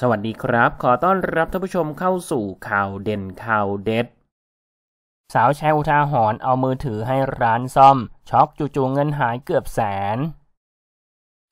สวัสดีครับ ขอต้อนรับท่านผู้ชมเข้าสู่ข่าวเด่นข่าวเด็ด สาวแชร์อุทาหรณ์เอามือถือให้ร้านซ่อม ช็อกจู่ๆเงินหายเกือบแสน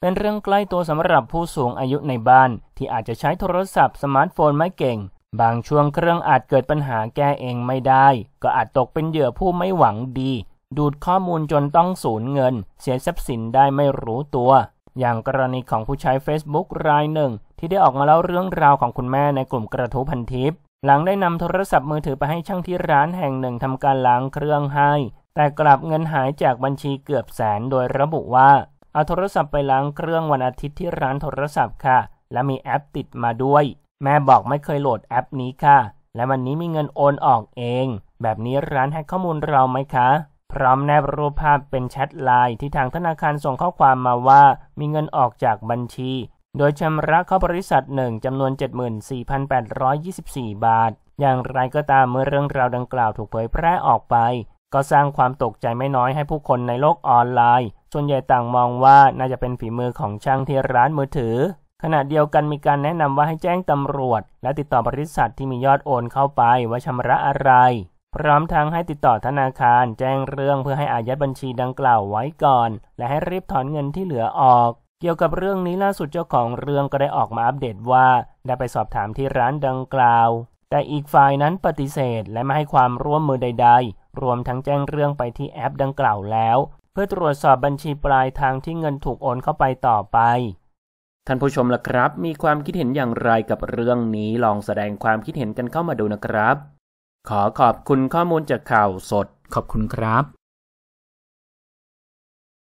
เป็นเรื่องใกล้ตัวสำหรับผู้สูงอายุในบ้านที่อาจจะใช้โทรศัพท์สมาร์ทโฟนไม่เก่ง บางช่วงเครื่องอาจเกิดปัญหาแก้เองไม่ได้ ก็อาจตกเป็นเหยื่อผู้ไม่หวังดี ดูดข้อมูลจนต้องสูญเงิน เสียทรัพย์สินได้ไม่รู้ตัวอย่างกรณีของผู้ใช้ Facebook รายหนึ่ง ที่ได้ออกมาเล่าเรื่องราวของคุณแม่ในกลุ่มกระทู้พันทิป หลังได้นำโทรศัพท์มือถือไปให้ช่างที่ร้านแห่งหนึ่งทำการล้างเครื่องให้ แต่กลับเงินหายจากบัญชีเกือบแสนโดยระบุว่า เอาโทรศัพท์ไปล้างเครื่องวันอาทิตย์ที่ร้านโทรศัพท์ค่ะ และมีแอปติดมาด้วย แม่บอกไม่เคยโหลดแอปนี้ค่ะ และวันนี้มีเงินโอนออกเอง แบบนี้ร้านแฮกข้อมูลเราไหมคะพร้อมแนบรูปภาพเป็นแชทไลน์ที่ทางธนาคารส่งข้อความมาว่ามีเงินออกจากบัญชีโดยชำระเข้าบริษัทหนึ่งจำนวน 74,824 บาท อย่างไรก็ตามเมื่อเรื่องราวดังกล่าวถูกเผยแพร่ออกไปก็สร้างความตกใจไม่น้อยให้ผู้คนในโลกออนไลน์ ส่วนใหญ่ต่างมองว่าน่าจะเป็นฝีมือของช่างที่ร้านมือถือ ขณะเดียวกันมีการแนะนำว่าให้แจ้งตำรวจและติดต่อบริษัทที่มียอดโอนเข้าไปว่าชำระอะไรพร้อมทั้งให้ติดต่อธนาคารแจ้งเรื่องเพื่อให้อายัดบัญชีดังกล่าวไว้ก่อน และให้รีบถอนเงินที่เหลือออก เกี่ยวกับเรื่องนี้ล่าสุดเจ้าของเรื่องก็ได้ออกมาอัปเดตว่า ได้ไปสอบถามที่ร้านดังกล่าว แต่อีกฝ่ายนั้นปฏิเสธและไม่ให้ความร่วมมือใดๆ รวมทั้งแจ้งเรื่องไปที่แอปดังกล่าวแล้ว เพื่อตรวจสอบบัญชีปลายทางที่เงินถูกโอนเข้าไปต่อไปท่านผู้ชมล่ะครับ มีความคิดเห็นอย่างไรกับเรื่องนี้ลองแสดงความคิดเห็นกันเข้ามาดูนะครับขอขอบคุณข้อมูลจากข่าวสด ขอบคุณครับ